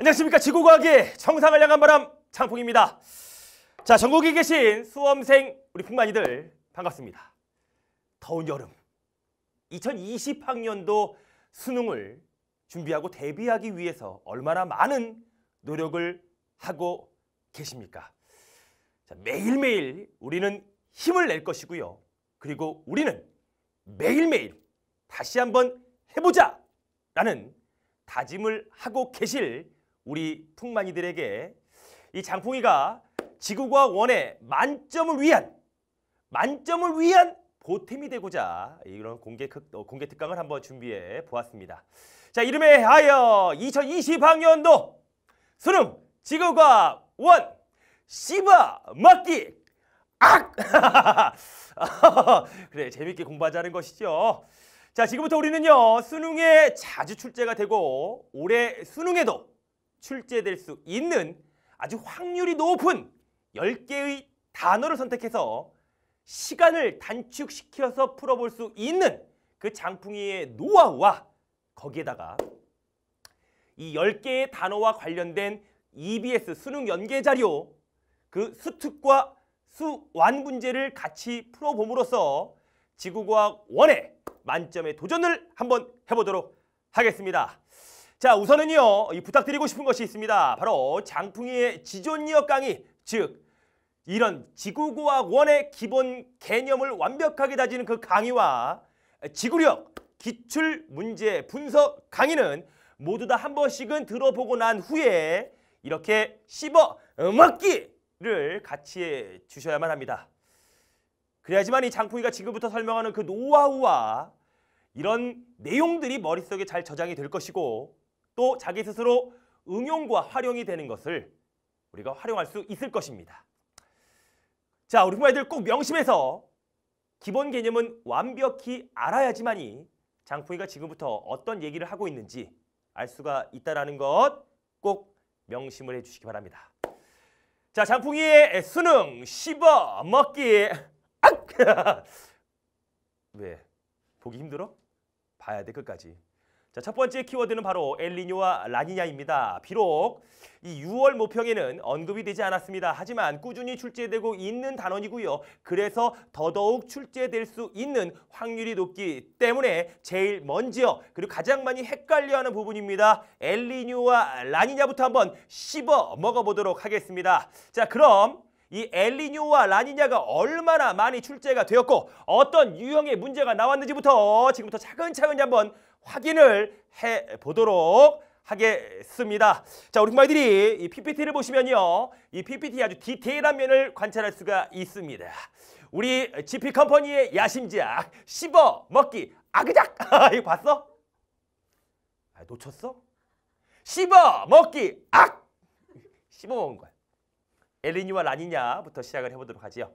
안녕하십니까 지구과학의 정상을 향한 바람 장풍입니다. 자 전국에 계신 수험생 우리 풍만이들 반갑습니다. 더운 여름 2020학년도 수능을 준비하고 대비하기 위해서 얼마나 많은 노력을 하고 계십니까? 자, 매일매일 우리는 힘을 낼 것이고요. 그리고 우리는 매일매일 다시 한번 해보자 라는 다짐을 하고 계실 우리 풍만이들에게 이 장풍이가 지구과 원의 만점을 위한 만점을 위한 보탬이 되고자 이런 공개, 어, 공개 특강을 한번 준비해 보았습니다. 자 이름에 하여 2020학년도 수능 지구과 원시바 맞기 악! 그래 재밌게 공부하자는 것이죠. 자 지금부터 우리는요 수능에 자주 출제가 되고 올해 수능에도 출제될 수 있는 아주 확률이 높은 10개의 단어를 선택해서 시간을 단축시켜서 풀어볼 수 있는 그 장풍이의 노하우와 거기에다가 이 10개의 단어와 관련된 EBS 수능 연계 자료 그 수특과 수완 문제를 같이 풀어봄으로써 지구과학 원의 만점의 도전을 한번 해보도록 하겠습니다. 자 우선은요 부탁드리고 싶은 것이 있습니다. 바로 장풍이의 지존어 강의 즉 이런 지구고학 원의 기본 개념을 완벽하게 다지는 그 강의와 지구력 기출 문제 분석 강의는 모두 다 한 번씩은 들어보고 난 후에 이렇게 씹어 먹기를 같이 해 주셔야만 합니다. 그래야지만 이 장풍이가 지금부터 설명하는 그 노하우와 이런 내용들이 머릿속에 잘 저장이 될 것이고 또 자기 스스로 응용과 활용이 되는 것을 우리가 활용할 수 있을 것입니다. 자, 우리 부모님들 꼭 명심해서 기본 개념은 완벽히 알아야지만이 장풍이가 지금부터 어떤 얘기를 하고 있는지 알 수가 있다는 것 꼭 명심을 해주시기 바랍니다. 자, 장풍이의 수능 씹어 먹기 왜? 보기 힘들어? 봐야 돼 끝까지. 자, 첫 번째 키워드는 바로 엘리뇨와 라니냐입니다. 비록 이 6월 모평에는 언급이 되지 않았습니다. 하지만 꾸준히 출제되고 있는 단원이고요. 그래서 더더욱 출제될 수 있는 확률이 높기 때문에 제일 먼저 그리고 가장 많이 헷갈려하는 부분입니다. 엘리뇨와 라니냐부터 한번 씹어 먹어보도록 하겠습니다. 자, 그럼 이 엘리뇨와 라니냐가 얼마나 많이 출제가 되었고 어떤 유형의 문제가 나왔는지부터 지금부터 차근차근히 한번 확인을 해보도록 하겠습니다. 자, 우리 정말들이 이 PPT를 보시면요. 이 PPT 아주 디테일한 면을 관찰할 수가 있습니다. 우리 GP 컴퍼니의 야심작 씹어 먹기 아그작 이거 봤어? 아, 놓쳤어? 씹어 먹기 악 씹어 먹은 거야. 엘리뇨와 라니냐부터 시작을 해보도록 하지요.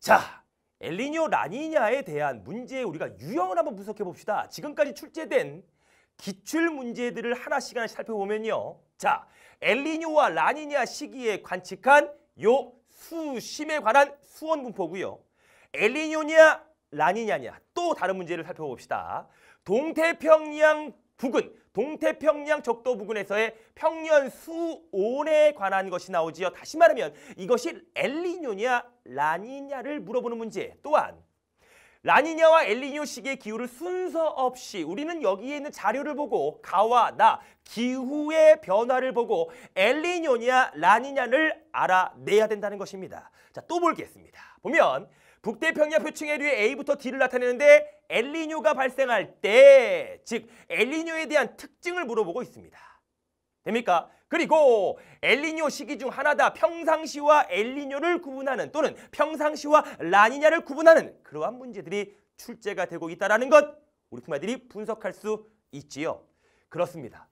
자, 엘리뇨 라니냐에 대한 문제 우리가 유형을 한번 분석해 봅시다. 지금까지 출제된 기출 문제들을 하나씩 하나 씩 살펴보면요. 자, 엘리뇨와 라니냐 시기에 관측한 요 수심에 관한 수원 분포고요. 엘리뇨냐 라니냐냐 또 다른 문제를 살펴봅시다. 동태평양 북은 동태평양 적도 부근에서의 평년 수온에 관한 것이 나오지요. 다시 말하면 이것이 엘리뇨냐 라니냐를 물어보는 문제. 또한 라니냐와 엘리뇨 시기의 기후를 순서 없이 우리는 여기에 있는 자료를 보고 가와 나 기후의 변화를 보고 엘리뇨냐 라니냐를 알아내야 된다는 것입니다. 자 또 볼겠습니다. 보면 북대평양 표층 해류의 A부터 D를 나타내는데 엘리뇨가 발생할 때, 즉 엘리뇨에 대한 특징을 물어보고 있습니다. 됩니까? 그리고 엘리뇨 시기 중 하나다 평상시와 엘리뇨를 구분하는 또는 평상시와 라니냐를 구분하는 그러한 문제들이 출제가 되고 있다는 것 우리 부마들이 분석할 수 있지요. 그렇습니다.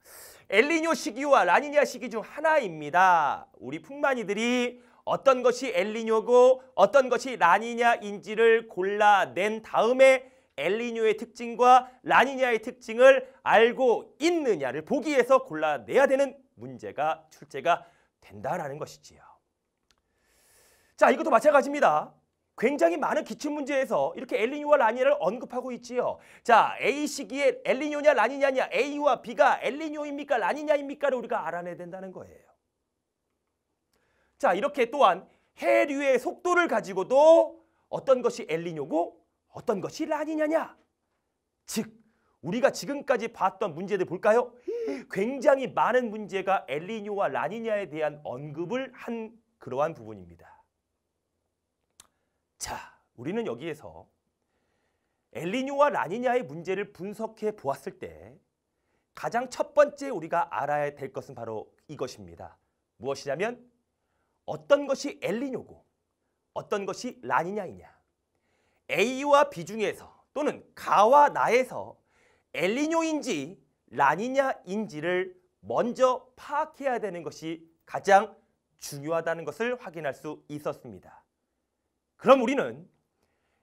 엘리뇨 시기와 라니냐 시기 중 하나입니다. 우리 풍만이들이 어떤 것이 엘리뇨고 어떤 것이 라니냐인지를 골라낸 다음에 엘리뇨의 특징과 라니냐의 특징을 알고 있느냐를 보기 에서 골라내야 되는 문제가 출제가 된다라는 것이지요. 자, 이것도 마찬가지입니다. 굉장히 많은 기출 문제에서 이렇게 엘리뇨와 라니냐를 언급하고 있지요. 자, A 시기에 엘리뇨냐 라니냐냐, A와 B가 엘리뇨입니까 라니냐입니까를 우리가 알아내야 된다는 거예요. 자, 이렇게 또한 해류의 속도를 가지고도 어떤 것이 엘리뇨고 어떤 것이 라니냐냐? 즉 우리가 지금까지 봤던 문제들 볼까요? 굉장히 많은 문제가 엘리뇨와 라니냐에 대한 언급을 한 그러한 부분입니다. 자, 우리는 여기에서 엘리뇨와 라니냐의 문제를 분석해 보았을 때 가장 첫 번째 우리가 알아야 될 것은 바로 이것입니다. 무엇이냐면 어떤 것이 엘리뇨고 어떤 것이 라니냐이냐. A와 B 중에서 또는 가와 나에서 엘리뇨인지 라니냐인지를 먼저 파악해야 되는 것이 가장 중요하다는 것을 확인할 수 있었습니다. 그럼 우리는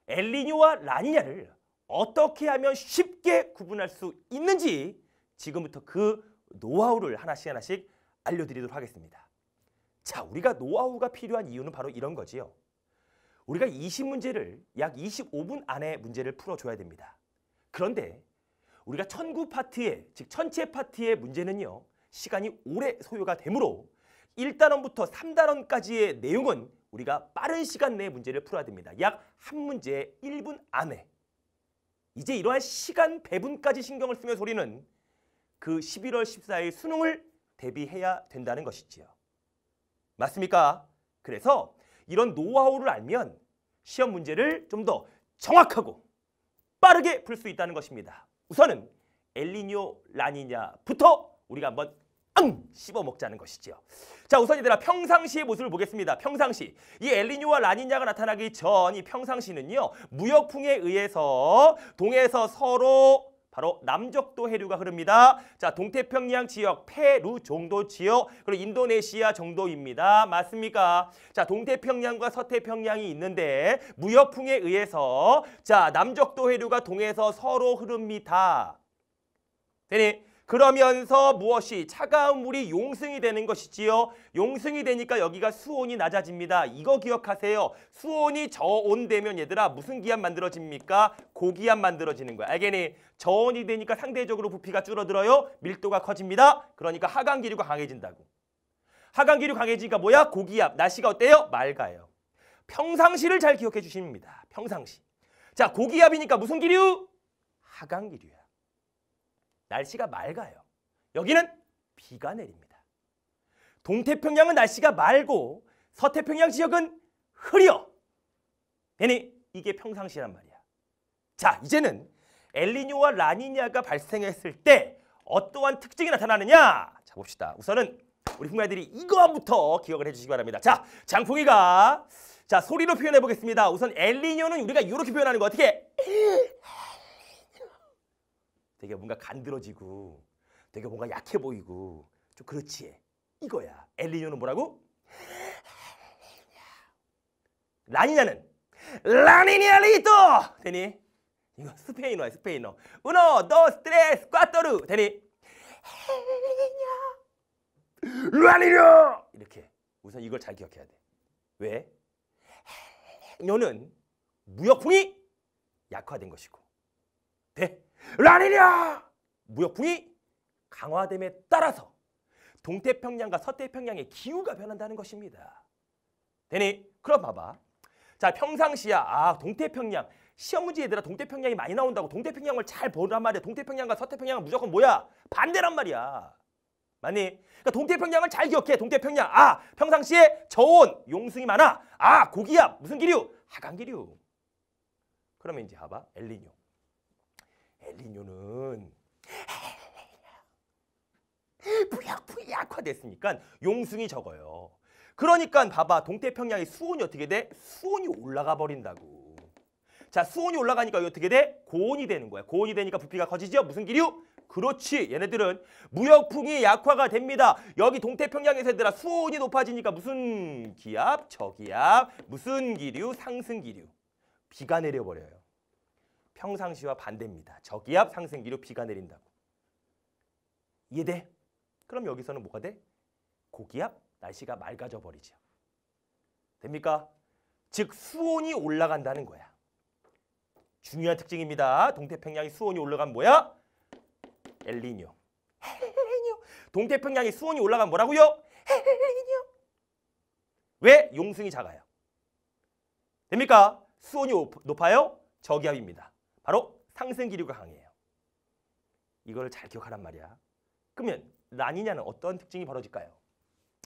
엘리뇨와 라니냐를 어떻게 하면 쉽게 구분할 수 있는지 지금부터 그 노하우를 하나씩 하나씩 알려드리도록 하겠습니다. 자, 우리가 노하우가 필요한 이유는 바로 이런 거지요. 우리가 20문제를 약 25분 안에 문제를 풀어줘야 됩니다. 그런데 우리가 천구 파트에즉 천체 파트의 문제는요. 시간이 오래 소요가 되므로 1단원부터 3단원까지의 내용은 우리가 빠른 시간 내에 문제를 풀어야 됩니다. 약 한 문제에 1분 안에. 이제 이러한 시간 배분까지 신경을 쓰며소리는그 11월 14일 수능을 대비해야 된다는 것이지요. 맞습니까? 그래서 이런 노하우를 알면 시험 문제를 좀 더 정확하고 빠르게 풀 수 있다는 것입니다. 우선은 엘리뇨 라니냐부터 우리가 한번 앙 씹어먹자는 것이지자 우선 얘들아 평상시의 모습을 보겠습니다. 평상시 이 엘리뇨와 라니냐가 나타나기 전이 평상시는요 무역풍에 의해서 동에서 서로 바로 남적도 해류가 흐릅니다. 자, 동태평양 지역 페루 정도 지역 그리고 인도네시아 정도입니다. 맞습니까? 자, 동태평양과 서태평양이 있는데 무역풍에 의해서 자, 남적도 해류가 동에서 서로 흐릅니다. 되니 그러면서 무엇이 차가운 물이 용승이 되는 것이지요. 용승이 되니까 여기가 수온이 낮아집니다. 이거 기억하세요. 수온이 저온되면 얘들아 무슨 기압 만들어집니까? 고기압 만들어지는 거야. 알겠니? 저온이 되니까 상대적으로 부피가 줄어들어요. 밀도가 커집니다. 그러니까 하강 기류가 강해진다고. 하강 기류 강해지니까 뭐야? 고기압. 날씨가 어때요? 맑아요. 평상시를 잘 기억해 주십니다. 평상시. 자, 고기압이니까 무슨 기류? 하강 기류야. 날씨가 맑아요. 여기는 비가 내립니다. 동태평양은 날씨가 맑고 서태평양 지역은 흐려. 얘니 이게 평상시란 말이야. 자, 이제는 엘리뇨와 라니냐가 발생했을 때 어떠한 특징이 나타나느냐? 자, 봅시다. 우선은 우리 풍마들이 이거부터 기억을 해주시기 바랍니다. 자, 장풍이가 자 소리로 표현해 보겠습니다. 우선 엘리뇨는 우리가 이렇게 표현하는 거 어떻게? 되게 뭔가 간드러지고 되게 뭔가 약해 보이고 좀 그렇지. 이거야. 엘리뇨는 뭐라고? 라니냐는 라니냐리또 되니? 이거 스페인어야 스페인어. 우노, 도스, 트레스, 꽈토르 되니? 라니뇨 이렇게 우선 이걸 잘 기억해야 돼. 왜? 헬레뇨는 무역풍이 약화된 것이고 대 라리랴 무역풍이 강화됨에 따라서 동태평양과 서태평양의 기후가 변한다는 것입니다. 되니? 그럼 봐봐. 자 평상시야 아 동태평양 시험 문제 얘들아 동태평양이 많이 나온다고 동태평양을 잘 보란 말이야. 동태평양과 서태평양은 무조건 뭐야? 반대란 말이야. 맞니? 그러니까 동태평양을 잘 기억해. 동태평양. 아 평상시에 저온 용승이 많아. 아 고기압 무슨 기류? 하강기류. 그러면 이제 봐봐 엘리뇨. 엘리뇨는 부약부약화 됐으니까 용승이 적어요. 그러니까 봐봐 동태평양의 수온이 어떻게 돼? 수온이 올라가 버린다고. 자 수온이 올라가니까 어떻게 돼? 고온이 되는 거야. 고온이 되니까 부피가 커지죠? 무슨 기류? 그렇지 얘네들은 무역풍이 약화가 됩니다. 여기 동태평양에서 얘들아 수온이 높아지니까 무슨 기압, 저기압, 무슨 기류, 상승기류. 비가 내려버려요. 평상시와 반대입니다. 저기압 상승기로 비가 내린다고. 이해돼? 그럼 여기서는 뭐가 돼? 고기압 날씨가 맑아져 버리죠. 됩니까? 즉 수온이 올라간다는 거야. 중요한 특징입니다. 동태평양이 수온이 올라간 뭐야? 엘리뇨. 엘리뇨. 동태평양이 수온이 올라간 뭐라고요? 엘리뇨. 왜? 용승이 작아요. 됩니까? 수온이 높아요? 저기압입니다. 바로 상승 기류가 강해요. 이걸 잘 기억하란 말이야. 그러면 라니냐는 어떤 특징이 벌어질까요?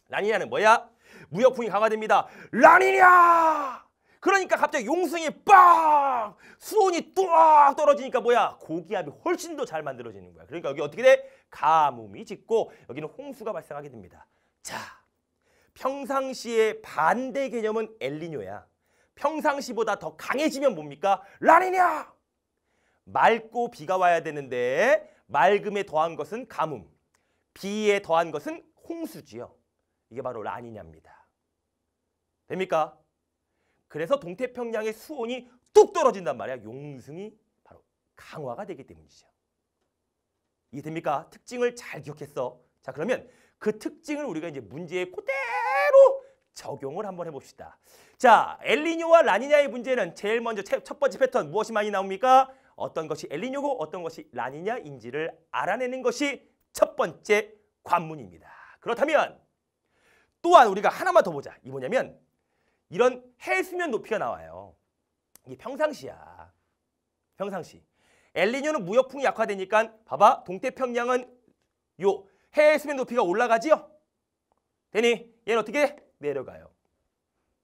라니냐는 뭐야? 무역풍이 강화됩니다. 라니냐! 그러니까 갑자기 용승이 빵! 수온이 뚝 떨어지니까 뭐야? 고기압이 훨씬 더 잘 만들어지는 거야. 그러니까 여기 어떻게 돼? 가뭄이 짙고 여기는 홍수가 발생하게 됩니다. 자, 평상시의 반대 개념은 엘리뇨야. 평상시보다 더 강해지면 뭡니까? 라니냐! 맑고 비가 와야 되는데 맑음에 더한 것은 가뭄, 비에 더한 것은 홍수지요. 이게 바로 라니냐입니다. 됩니까? 그래서 동태평양의 수온이 뚝 떨어진단 말이야. 용승이 바로 강화가 되기 때문이죠. 이해됩니까? 특징을 잘 기억했어. 자 그러면 그 특징을 우리가 이제 문제에 그대로 적용을 한번 해봅시다. 자 엘리뇨와 라니냐의 문제는 제일 먼저 첫 번째 패턴 무엇이 많이 나옵니까? 어떤 것이 엘리뇨고 어떤 것이 라니냐인지를 알아내는 것이 첫 번째 관문입니다. 그렇다면 또한 우리가 하나만 더 보자. 이 뭐냐면 이런 해수면 높이가 나와요. 이게 평상시야. 평상시. 엘리뇨는 무역풍이 약화되니까 봐봐 동태평양은 요 해수면 높이가 올라가지요. 되니 얘는 어떻게 내려가요.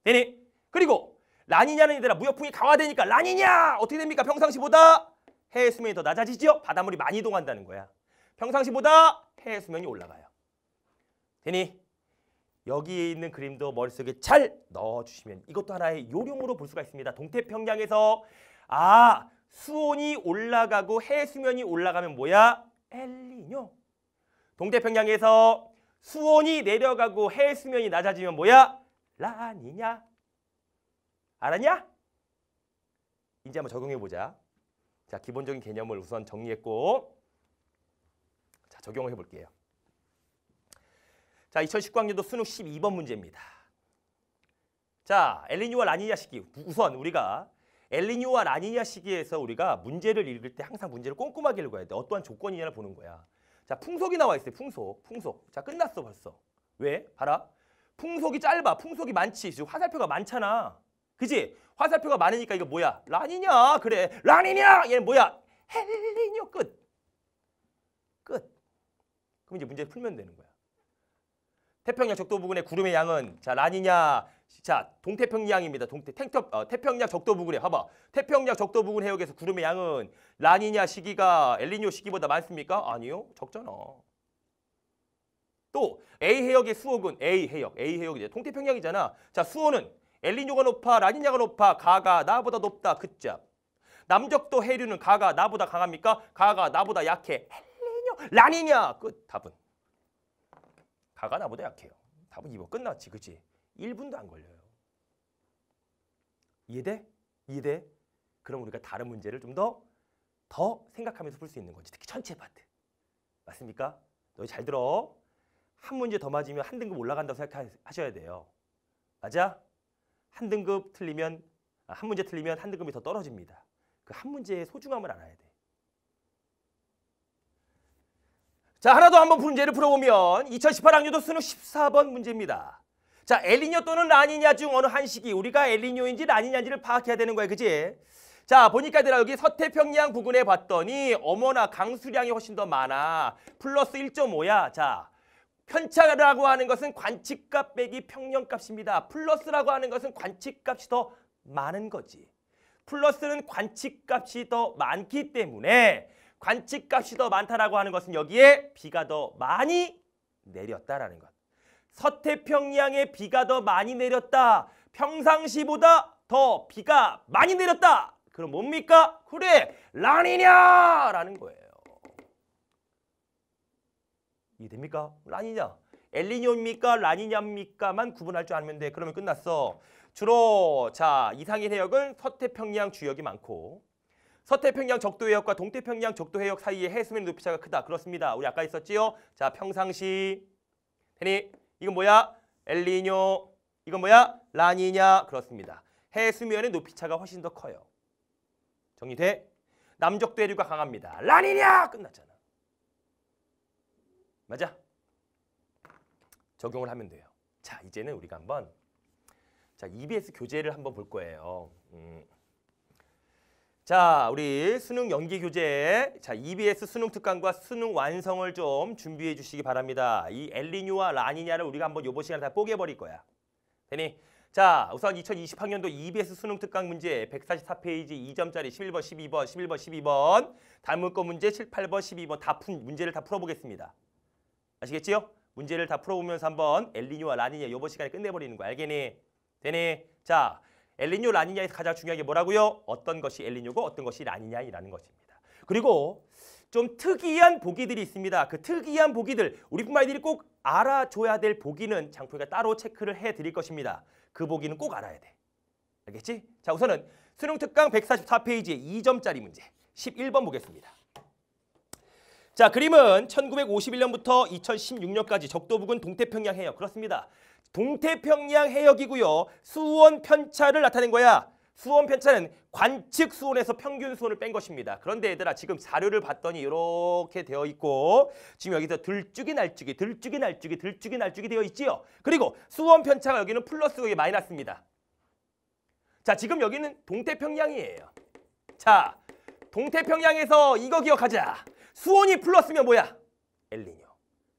되니 그리고 라니냐는 얘들아 무역풍이 강화되니까 라니냐 어떻게 됩니까? 평상시보다 해외 수면이 더 낮아지죠? 바닷물이 많이 이동한다는 거야. 평상시보다 해외 수면이 올라가요. 되니 여기에 있는 그림도 머릿속에 잘 넣어주시면 이것도 하나의 요령으로 볼 수가 있습니다. 동태평양에서 아 수온이 올라가고 해수면이 외 올라가면 뭐야? 엘리뇨. 동태평양에서 수온이 내려가고 해수면이 낮아지면 뭐야? 라니냐. 알았냐? 이제 한번 적용해보자. 자, 기본적인 개념을 우선 정리했고 자, 적용을 해볼게요. 자, 2019학년도 수능 12번 문제입니다. 자, 엘리뇨와 라니냐 시기. 우선 우리가 엘리뇨와 라니냐 시기에서 우리가 문제를 읽을 때 항상 문제를 꼼꼼하게 읽어야 돼. 어떠한 조건이냐를 보는 거야. 자, 풍속이 나와 있어요. 풍속, 풍속. 자, 끝났어 벌써. 왜? 봐라. 풍속이 짧아. 풍속이 많지. 지금 화살표가 많잖아. 그지? 화살표가 많으니까 이거 뭐야? 라니냐 그래. 라니냐얘는 뭐야? 헬리뇨 끝. 끝. 그럼 이제 문제 풀면 되는 거야. 태평양 적도 부근의 구름의 양은 자라니냐자 동태평양입니다. 동태 탱터, 어, 태평양 적도 부근에 봐봐. 태평양 적도 부근 해역에서 구름의 양은 라니냐 시기가 엘리뇨 시기보다 많습니까? 아니요, 적잖아. 또 A 해역의 수온은 A 해역, A 해역이죠. 동태평양이잖아. 자 수온은 엘리뇨가 높아 라니냐가 높아 가가 나보다 높다 그자 남적도 해류는 가가 나보다 강합니까? 가가 나보다 약해 엘리뇨 라니냐 끝 답은 가가 나보다 약해요 답은 2번 끝났지 그치? 1분도 안 걸려요 이해돼? 이해돼? 그럼 우리가 다른 문제를 좀 더 더 생각하면서 풀 수 있는 거지 특히 전체 파트 맞습니까? 너희 잘 들어 한 문제 더 맞으면 한 등급 올라간다고 생각하셔야 돼요 맞아? 한 등급 틀리면 아, 한 문제 틀리면 한 등급이 더 떨어집니다. 그 한 문제의 소중함을 알아야 돼. 자, 하나 더 한번 문제를 풀어보면 2018학년도 수능 14번 문제입니다. 자, 엘리뇨 또는 라니냐 중 어느 한 시기 우리가 엘리뇨인지 라니냐인지를 파악해야 되는 거예요. 그지? 자, 보니까 얘들아 여기 서태평양 부근에 봤더니 어머나 강수량이 훨씬 더 많아. 플러스 1.5야. 자, 편차라고 하는 것은 관측값 빼기 평년값입니다 플러스라고 하는 것은 관측값이 더 많은 거지. 플러스는 관측값이 더 많기 때문에 관측값이 더 많다라고 하는 것은 여기에 비가 더 많이 내렸다라는 것. 서태평양에 비가 더 많이 내렸다. 평상시보다 더 비가 많이 내렸다. 그럼 뭡니까? 그래, 라니냐라는 거예요. 이해됩니까? 라니냐. 엘리뇨입니까? 라니냐입니까?만 구분할 줄 알면 돼. 그러면 끝났어. 주로 자 이상일 해역은 서태평양 주역이 많고 서태평양 적도 해역과 동태평양 적도 해역 사이의 해수면 높이 차가 크다. 그렇습니다. 우리 아까 있었지요? 자 평상시 테니 이건 뭐야? 엘리뇨 이건 뭐야? 라니냐 그렇습니다. 해수면의 높이 차가 훨씬 더 커요. 정리돼? 남적도 해류가 강합니다. 라니냐 끝났잖아. 맞아? 적용을 하면 돼요. 자, 이제는 우리가 한번 자 EBS 교재를 한번 볼 거예요. 음. 자, 우리 수능 연기 교재 자 EBS 수능 특강과 수능 완성을 좀 준비해 주시기 바랍니다. 이 엘리뉴와 라니냐를 우리가 한번 요번 시간에 다 뽀개 버릴 거야. 되니? 자, 우선 2020학년도 EBS 수능 특강 문제 144페이지 2점짜리 11번, 12번, 11번, 12번 단문권 문제 7, 8번, 12번 다푼 문제를 다 풀어보겠습니다. 아시겠지요? 문제를 다 풀어보면서 한번 엘리뇨와 라니냐 요번 시간에 끝내버리는 거 알겠니? 되니? 자, 엘리뇨 라니냐에서 가장 중요한 게 뭐라고요? 어떤 것이 엘리뇨고 어떤 것이 라니냐이라는 것입니다. 그리고 좀 특이한 보기들이 있습니다. 그 특이한 보기들, 우리 부마이들이 꼭 알아줘야 될 보기는 장풀이가 따로 체크를 해드릴 것입니다. 그 보기는 꼭 알아야 돼. 알겠지? 자, 우선은 수능특강 1 4 4페이지에 2점짜리 문제 11번 보겠습니다. 자, 그림은 1951년부터 2016년까지 적도 부근 동태평양 해역. 그렇습니다. 동태평양 해역이고요. 수온 편차를 나타낸 거야. 수온 편차는 관측 수온에서 평균 수온을 뺀 것입니다. 그런데 얘들아 지금 자료를 봤더니 이렇게 되어 있고 지금 여기서 들쭉이 날쭉이 들쭉이 날쭉이 들쭉이 날쭉이 되어 있지요. 그리고 수온 편차가 여기는 플러스 여기 마이너스입니다. 자 지금 여기는 동태평양이에요. 자 동태평양에서 이거 기억하자. 수온이 플렀으면 뭐야? 엘니뇨.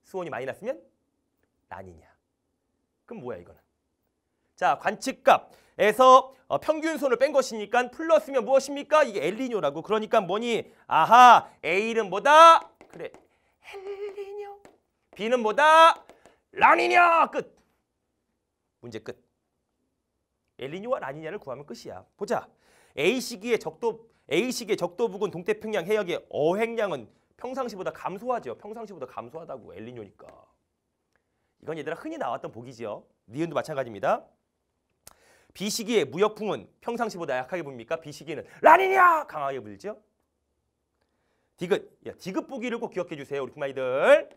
수온이 마이너스면 라니냐. 그럼 뭐야 이거는? 자 관측값에서 어, 평균선을 뺀 것이니까 플러스면 무엇입니까? 이게 엘니뇨라고. 그러니까 뭐니? 아하 A는 뭐다? 그래 엘니뇨. B는 뭐다? 라니냐 끝. 문제 끝. 엘니뇨와 라니냐를 구하면 끝이야. 보자. A 시기의 적도 A식의 적도 부근 동태평양 해역의 어획량은 평상시보다 감소하죠. 평상시보다 감소하다고 엘리뇨니까. 이건 얘들아 흔히 나왔던 복이지요. 니은도 마찬가지입니다. 비 시기에 무역풍은 평상시보다 약하게 붑니까? 비 시기에는 라니냐 강하게 불죠. 디귿. 야, 예, 디귿 보기를 꼭 기억해 주세요. 우리 구마이들.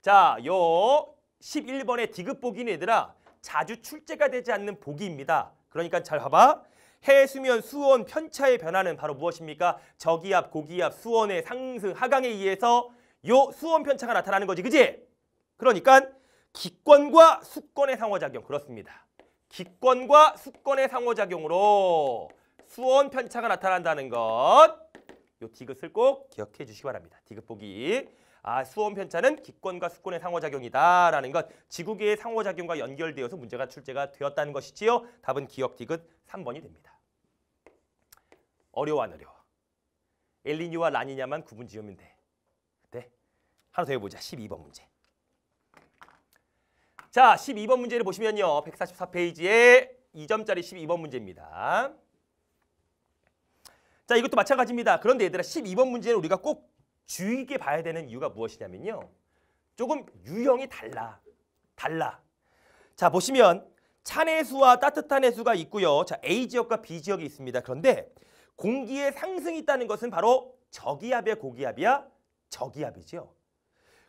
자, 요 11번의 디귿 보기는 얘들아 자주 출제가 되지 않는 보기입니다. 그러니까 잘 봐봐. 해수면 수온 편차의 변화는 바로 무엇입니까? 저기압, 고기압, 수온의 상승, 하강에 의해서 요 수온 편차가 나타나는 거지, 그지? 그러니까 기권과 수권의 상호작용, 그렇습니다. 기권과 수권의 상호작용으로 수온 편차가 나타난다는 것. 요 디귿을 꼭 기억해 주시기 바랍니다. 디귿 보기. 아, 수온 편차는 기권과 수권의 상호작용이다라는 것. 지구계의 상호작용과 연결되어서 문제가 출제가 되었다는 것이지요. 답은 기억 디귿 삼번이 됩니다. 어려워하느려. 엘리니와 라니냐만 구분 지으면 돼. 네? 하나 더 해보자. 12번 문제. 자, 12번 문제를 보시면요. 144페이지에 2점짜리 12번 문제입니다. 자, 이것도 마찬가지입니다. 그런데 얘들아 12번 문제는 우리가 꼭 주의 깊게 봐야 되는 이유가 무엇이냐면요. 조금 유형이 달라. 달라. 자, 보시면 찬 해수와 따뜻한 해수가 있고요. 자, A 지역과 B 지역이 있습니다. 그런데 공기의 상승이 있다는 것은 바로 저기압이야 고기압이야? 저기압이죠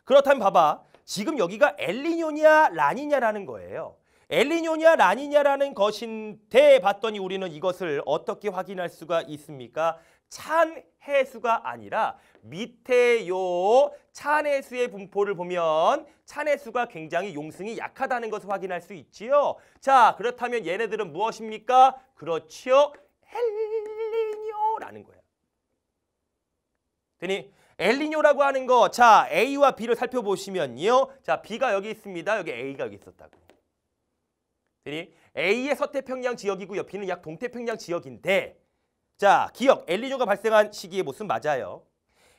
그렇다면 봐봐. 지금 여기가 엘리뇨냐 라니냐라는 거예요. 엘리뇨냐 라니냐라는 것인데 봤더니 우리는 이것을 어떻게 확인할 수가 있습니까? 찬 해수가 아니라 밑에 요 찬해수의 분포를 보면 찬해수가 굉장히 용승이 약하다는 것을 확인할 수 있지요. 자 그렇다면 얘네들은 무엇입니까? 그렇지요. 헬 되니 엘리뇨라고 하는 거, 자 A와 B를 살펴보시면요. 자 B가 여기 있습니다. 여기 A가 여기 있었다고. 되니 A의 서태평양 지역이고요. B는 약 동태평양 지역인데 자 기억, 엘리뇨가 발생한 시기의 모습 맞아요.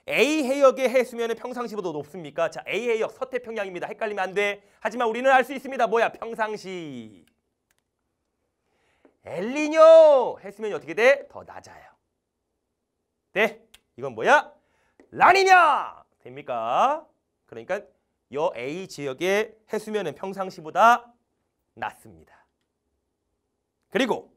A 해역의 해수면은 평상시보다 높습니까? 자 A 해역 서태평양입니다. 헷갈리면 안 돼. 하지만 우리는 알 수 있습니다. 뭐야? 평상시. 엘리뇨 해수면이 어떻게 돼? 더 낮아요. 네, 이건 뭐야? 라니냐 됩니까? 그러니까 여 A 지역의 해수면은 평상시보다 낮습니다. 그리고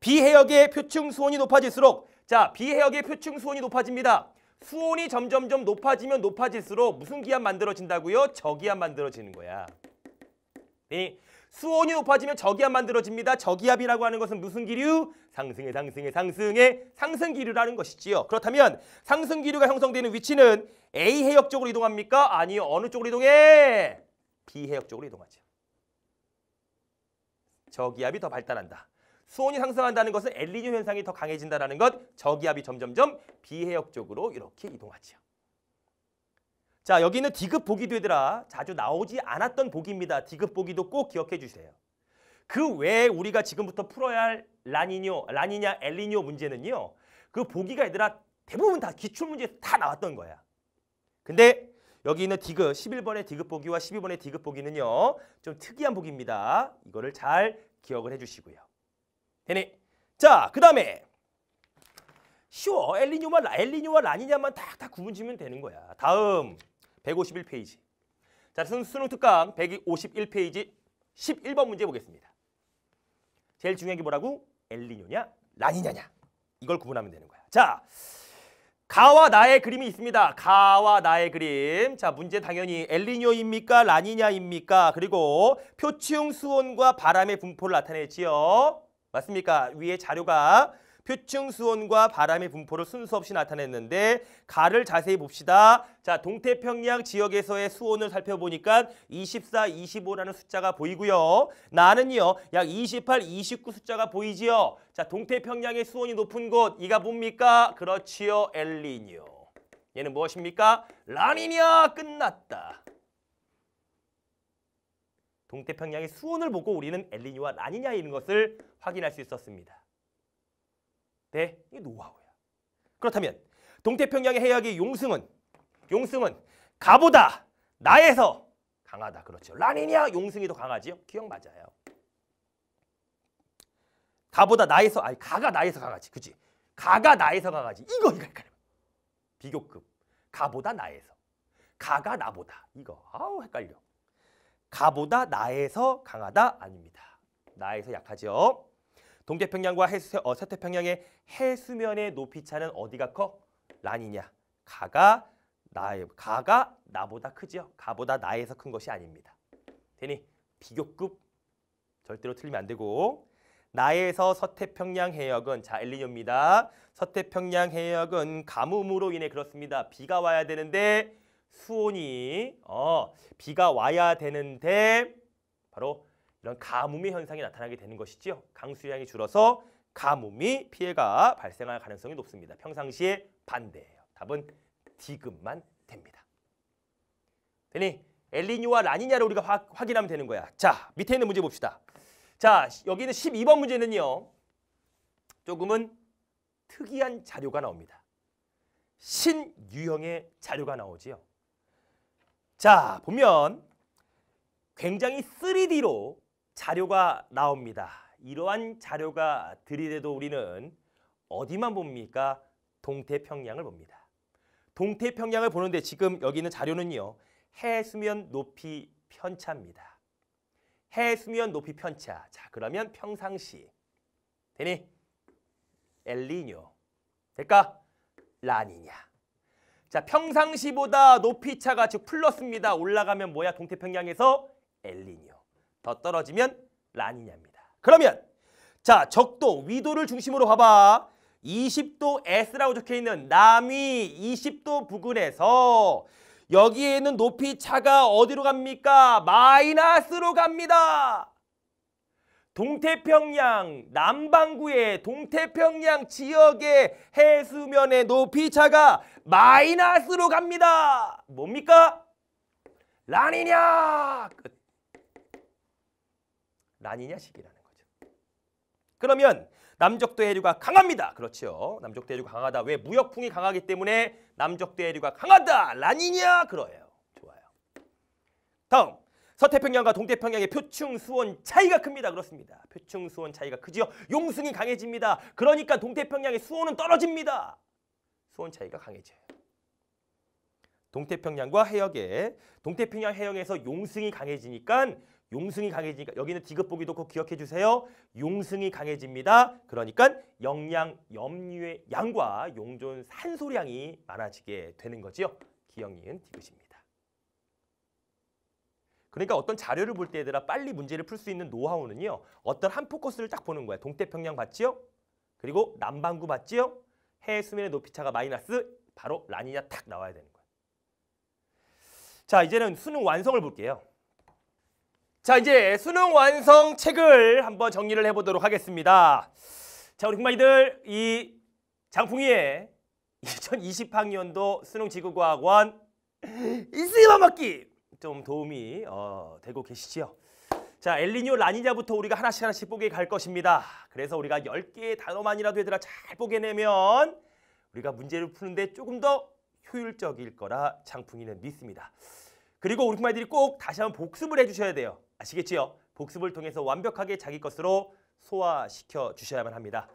B 해역의 표층 수온이 높아질수록 자 B 해역의 표층 수온이 높아집니다. 수온이 점점점 높아지면 높아질수록 무슨 기압 만들어진다고요? 저기압 만들어지는 거야. 네. 수온이 높아지면 저기압 만들어집니다. 저기압이라고 하는 것은 무슨 기류? 상승의 상승의 상승의 상승 기류라는 것이지요. 그렇다면 상승 기류가 형성되는 위치는 A 해역 쪽으로 이동합니까? 아니요. 어느 쪽으로 이동해? B 해역 쪽으로 이동하죠. 저기압이 더 발달한다. 수온이 상승한다는 것은 엘리뇨 현상이 더 강해진다는 것. 저기압이 점점점 B 해역 쪽으로 이렇게 이동하죠 자 여기는 디귿 보기도 얘들아 자주 나오지 않았던 보기입니다. 디귿 보기도 꼭 기억해 주세요. 그 외에 우리가 지금부터 풀어야 할 라니뇨, 라니냐, 엘리뇨 문제는요. 그 보기가 얘들아 대부분 다 기출문제에서 다 나왔던 거야. 근데 여기 있는 디귿, 11번의 디귿 보기와 12번의 디귿 보기는요. 좀 특이한 보기입니다. 이거를 잘 기억을 해주시고요. 되니 자, 그 다음에 쇼 엘리뇨와, 엘리뇨와 라니냐만 딱다 구분지면 되는 거야. 다음. 151페이지. 자, 수능 특강 151페이지 11번 문제 보겠습니다. 제일 중요한 게 뭐라고? 엘리뇨냐, 라니냐냐. 이걸 구분하면 되는 거야. 자, 가와 나의 그림이 있습니다. 가와 나의 그림. 자, 문제 당연히 엘리뇨입니까? 라니냐입니까? 그리고 표층 수온과 바람의 분포를 나타내지요. 맞습니까? 위에 자료가 표층 수온과 바람의 분포를 순수 없이 나타냈는데 가를 자세히 봅시다. 자, 동태평양 지역에서의 수온을 살펴보니까 24, 25라는 숫자가 보이고요. 나는요, 약 28, 29 숫자가 보이지요. 자, 동태평양의 수온이 높은 곳, 이가 뭡니까? 그렇지요, 엘리뇨. 얘는 무엇입니까? 라니냐 끝났다. 동태평양의 수온을 보고 우리는 엘리뇨와 라니냐 이런 것을 확인할 수 있었습니다. 네, 이 노하우야. 그렇다면 동태평양의 해역의 용승은 용승은 가보다 나에서 강하다. 그렇죠. 라니냐 용승이 더 강하지요? 기억 맞아요. 가보다 나에서 아니 가가 나에서 강하지. 그치? 가가 나에서 강하지. 이거 이거 헷갈려. 비교급. 가보다 나에서. 가가 나보다. 이거. 아우 헷갈려. 가보다 나에서 강하다 아닙니다. 나에서 약하죠. 동태평양과 해수, 어, 서태평양의 해수면의 높이 차는 어디가 커? 라니냐. 가가 나의 가가 나보다 크지요. 가보다 나에서 큰 것이 아닙니다. 되니 비교급 절대로 틀리면 안 되고 나에서 서태평양 해역은 자 엘리뇨입니다. 서태평양 해역은 가뭄으로 인해 그렇습니다. 비가 와야 되는데 수온이 어 비가 와야 되는데 바로 이런 가뭄의 현상이 나타나게 되는 것이지요. 강수량이 줄어서 가뭄이 피해가 발생할 가능성이 높습니다. 평상시에 반대예요. 답은 D급만 됩니다. 되니 엘리뇨와 라니냐를 우리가 화, 확인하면 되는 거야. 자, 밑에 있는 문제 봅시다. 자, 여기 있는 12번 문제는요. 조금은 특이한 자료가 나옵니다. 신유형의 자료가 나오지요. 자, 보면 굉장히 3D로 자료가 나옵니다. 이러한 자료가 들이대도 우리는 어디만 봅니까? 동태평양을 봅니다. 동태평양을 보는데 지금 여기 있는 자료는요. 해수면 높이 편차입니다. 해수면 높이 편차. 자, 그러면 평상시. 되니? 엘리뇨. 될까? 라니냐. 자, 평상시보다 높이 차가 즉 플러스입니다. 올라가면 뭐야? 동태평양에서 엘리뇨. 더 떨어지면 라니냐입니다. 그러면 자 적도 위도를 중심으로 봐봐. 20도 S라고 적혀있는 남위 20도 부근에서 여기에 있는 높이 차가 어디로 갑니까? 마이너스로 갑니다. 동태평양 남반구의 동태평양 지역의 해수면의 높이 차가 마이너스로 갑니다. 뭡니까? 라니냐 끝. 난이냐 시기라는 거죠. 그러면 남적 대류가 강합니다. 그렇죠. 남적 대류가 강하다. 왜? 무역풍이 강하기 때문에 남적 대류가 강하다. 라니냐? 그러예요. 좋아요. 다음. 서태평양과 동태평양의 표층 수온 차이가 큽니다. 그렇습니다. 표층 수온 차이가 크지요. 용승이 강해집니다. 그러니까 동태평양의 수온은 떨어집니다. 수온 차이가 강해져요. 동태평양과 해역에 동태평양 해역에서 용승이 강해지니까 용승이 강해지니까 여기는 디귿보기 도꼭 기억해 주세요. 용승이 강해집니다. 그러니까 영양 염류의 양과 용존 산소량이 많아지게 되는 거지요. 기억니은 디귿입니다. 그러니까 어떤 자료를 볼 때 얘들아 빨리 문제를 풀 수 있는 노하우는요. 어떤 한 포커스를 딱 보는 거야. 동태평양 봤지요? 그리고 남반구 봤지요? 해의 수면의 높이 차가 마이너스 바로 라니냐 탁 나와야 되는 거야. 자 이제는 수능 완성을 볼게요. 자 이제 수능 완성 책을 한번 정리를 해보도록 하겠습니다. 자 우리 공마이들 이 장풍이의 2020학년도 수능지구과학원 이수위만기좀 도움이 어, 되고 계시지요. 자 엘리뇨 라니냐부터 우리가 하나씩 하나씩 보게 갈 것입니다. 그래서 우리가 10개의 단어만이라도 얘들아 잘 보게 내면 우리가 문제를 푸는데 조금 더 효율적일 거라 장풍이는 믿습니다. 그리고 우리 마이들이 꼭 다시 한번 복습을 해주셔야 돼요. 아시겠지요? 복습을 통해서 완벽하게 자기 것으로 소화시켜 주셔야만 합니다.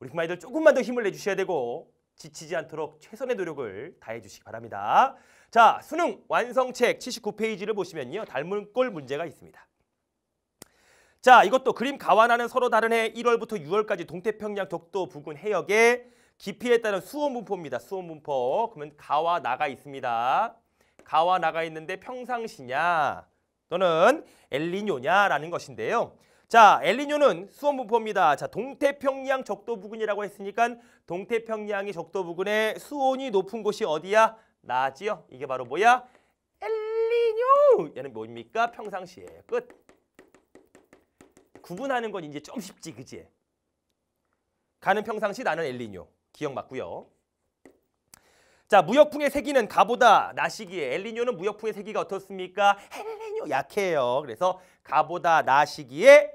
우리 부마이들 그 조금만 더 힘을 내주셔야 되고 지치지 않도록 최선의 노력을 다해 주시기 바랍니다. 자, 수능 완성책 79페이지를 보시면요. 닮은 꼴 문제가 있습니다. 자, 이것도 그림 가와나는 서로 다른 해 1월부터 6월까지 동태평양 독도 부근 해역에 깊이에 따른 수온분포입니다. 수온분포. 그러면 가와 나가 있습니다. 가와 나가 있는데 평상시냐 또는 엘리뇨냐라는 것인데요. 자, 엘리뇨는 수원 분포입니다. 자, 동태평양 적도 부근이라고 했으니까 동태평양의 적도 부근에 수온이 높은 곳이 어디야? 나지요. 이게 바로 뭐야? 엘리뇨! 얘는 뭡니까? 평상시에. 끝. 구분하는 건 이제 좀 쉽지, 그지? 가는 평상시 나는 엘리뇨. 기억 맞고요. 자, 무역풍의 세기는 가보다 나시기에 엘리뇨는 무역풍의 세기가 어떻습니까? 엘리 약해요. 그래서 가보다 나시기에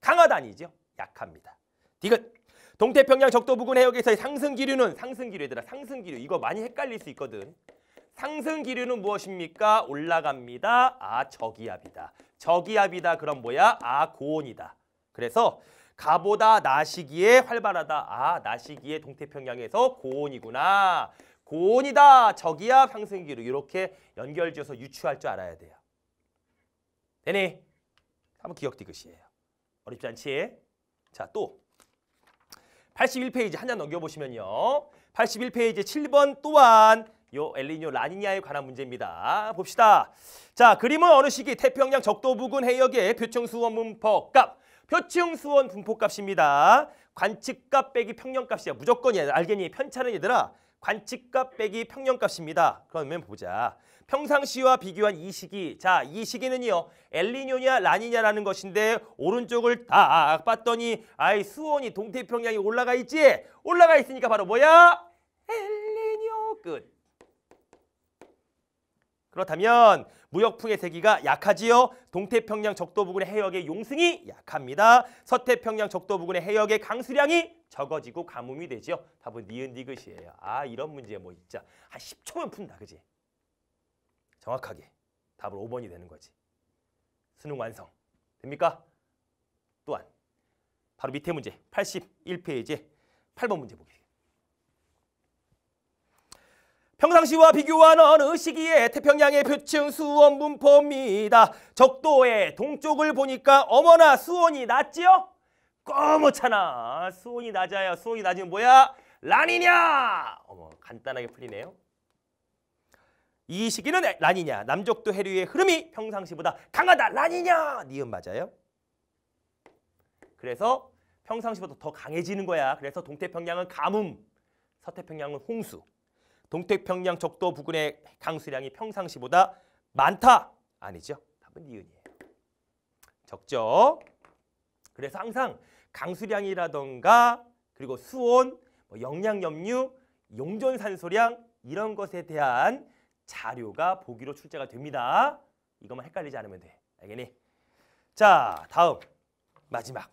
강하다니죠. 약합니다. 디귿. 동태평양 적도 부근 해역에서의 상승 기류는 상승 기류 얘들아 상승 기류 이거 많이 헷갈릴 수 있거든. 상승 기류는 무엇입니까? 올라갑니다. 아 저기압이다. 저기압이다. 그럼 뭐야? 아 고온이다. 그래서 가보다 나시기에 활발하다. 아 나시기에 동태평양에서 고온이구나. 고온이다. 저기압 상승 기류 이렇게 연결지어서 유추할 줄 알아야 돼요. 되니? 한번 기억 디귿이에요. 어렵지 않지? 자, 또 81페이지 한 장 넘겨보시면요. 81페이지 7번 또한 요 엘리뇨 라니냐에 관한 문제입니다. 봅시다. 자, 그림은 어느 시기 태평양 적도 부근 해역의 표층수원 분포값, 표층수원 분포값입니다. 관측값 빼기 평년값이야. 무조건이야. 알겠니? 편차는 얘들아. 관측값 빼기 평년값입니다. 그러면 보자. 평상시와 비교한 이 시기. 자, 이 시기는요. 엘리뇨냐 라니냐라는 것인데 오른쪽을 딱 봤더니 아이 수온이 동태평양이 올라가 있지? 올라가 있으니까 바로 뭐야? 엘리뇨 끝. 그렇다면 무역풍의 세기가 약하지요. 동태평양 적도 부근의 해역의 용승이 약합니다. 서태평양 적도 부근의 해역의 강수량이 적어지고 가뭄이 되죠 답은 니은 니긋이에요. 아 이런 문제 뭐 있자. 한 10초면 푼다 그지? 정확하게 답을 5번이 되는 거지. 수능 완성. 됩니까? 또한 바로 밑에 문제 81페이지 8번 문제 보기. 평상시와 비교한 어느 시기에 태평양의 표층 수온 분포입니다. 적도의 동쪽을 보니까 어머나 수온이 낮지요? 꺼멓잖아 수온이 낮아요. 수온이 낮으면 뭐야? 라니냐! 어머 간단하게 풀리네요. 이 시기는 라니냐 남쪽도 해류의 흐름이 평상시보다 강하다 라니냐 니은 네 맞아요 그래서 평상시보다 더 강해지는 거야 그래서 동태평양은 가뭄 서태평양은 홍수 동태평양 적도 부근의 강수량이 평상시보다 많다 아니죠 답은 니은이에요 네 적죠 그래서 항상 강수량이라던가 그리고 수온 뭐 영양염류 용존산소량 이런 것에 대한 자료가 보기로 출제가 됩니다. 이것만 헷갈리지 않으면 돼. 알겠니? 자, 다음 마지막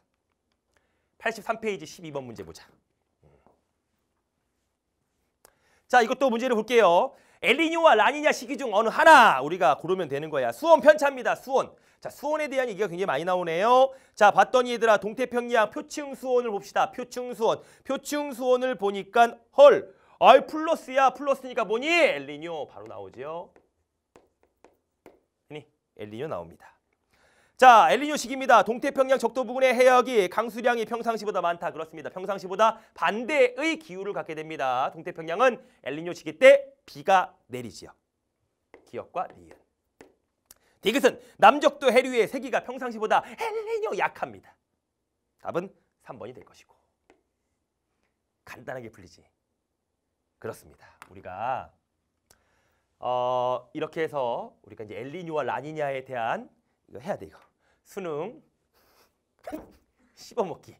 83페이지 12번 문제 보자. 음. 자, 이것도 문제를 볼게요. 엘리뇨와 라니냐 시기 중 어느 하나 우리가 고르면 되는 거야. 수온 편차입니다. 수온. 자, 수온에 대한 얘기가 굉장히 많이 나오네요. 자, 봤더니 얘들아 동태평양 표층 수온을 봅시다. 표층 수온. 표층 수온을 보니까 헐 아이 플러스야 플러스니까 뭐니? 엘리뇨 바로 나오지요. 니 엘리뇨 나옵니다. 자, 엘리뇨식입니다. 동태평양 적도 부근의 해역이 강수량이 평상시보다 많다. 그렇습니다. 평상시보다 반대의 기후를 갖게 됩니다. 동태평양은 엘리뇨 시기 때 비가 내리지요. 기억과 리은. 디귿은 남적도 해류의 세기가 평상시보다 엘리뇨 약합니다. 답은 3번이 될 것이고. 간단하게 풀리지. 그렇습니다. 우리가 어, 이렇게 해서 우리가 이제 엘리뇨와 라니냐에 대한 이거 해야 돼 이거. 수능 씹어먹기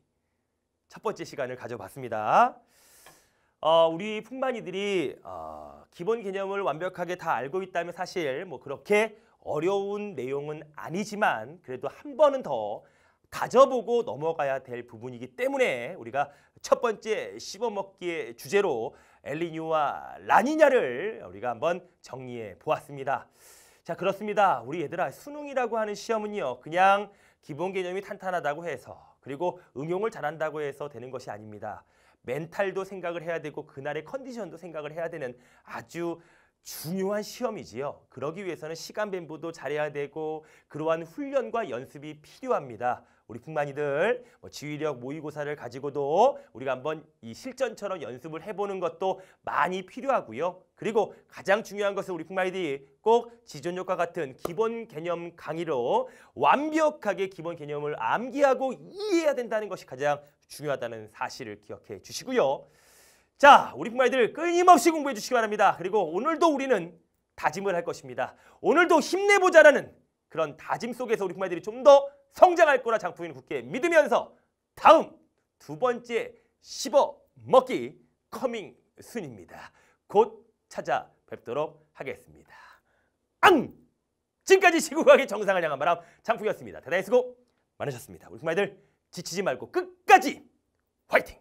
첫 번째 시간을 가져봤습니다. 어, 우리 풍만이들이 어, 기본 개념을 완벽하게 다 알고 있다면 사실 뭐 그렇게 어려운 내용은 아니지만 그래도 한 번은 더 다져보고 넘어가야 될 부분이기 때문에 우리가 첫 번째 씹어먹기의 주제로 엘리뉴와 라니냐를 우리가 한번 정리해 보았습니다. 자 그렇습니다. 우리 얘들아 수능이라고 하는 시험은요. 그냥 기본 개념이 탄탄하다고 해서 그리고 응용을 잘한다고 해서 되는 것이 아닙니다. 멘탈도 생각을 해야 되고 그날의 컨디션도 생각을 해야 되는 아주 중요한 시험이지요. 그러기 위해서는 시간 밴분도 잘해야 되고 그러한 훈련과 연습이 필요합니다. 우리 북만이들 뭐 지휘력 모의고사를 가지고도 우리가 한번 이 실전처럼 연습을 해보는 것도 많이 필요하고요. 그리고 가장 중요한 것은 우리 북만이들이 꼭 지존력과 같은 기본 개념 강의로 완벽하게 기본 개념을 암기하고 이해해야 된다는 것이 가장 중요하다는 사실을 기억해 주시고요. 자, 우리 부모님들 끊임없이 공부해 주시기 바랍니다. 그리고 오늘도 우리는 다짐을 할 것입니다. 오늘도 힘내보자라는 그런 다짐 속에서 우리 부모님들이 좀 더 성장할 거라 장풍인 굳게 믿으면서 다음 두 번째 씹어 먹기 커밍 순입니다. 곧 찾아뵙도록 하겠습니다. 앙! 지금까지 시국하게 정상을 향한 바람 장풍이었습니다. 대단히 수고 많으셨습니다. 우리 부모님들 지치지 말고 끝까지 화이팅!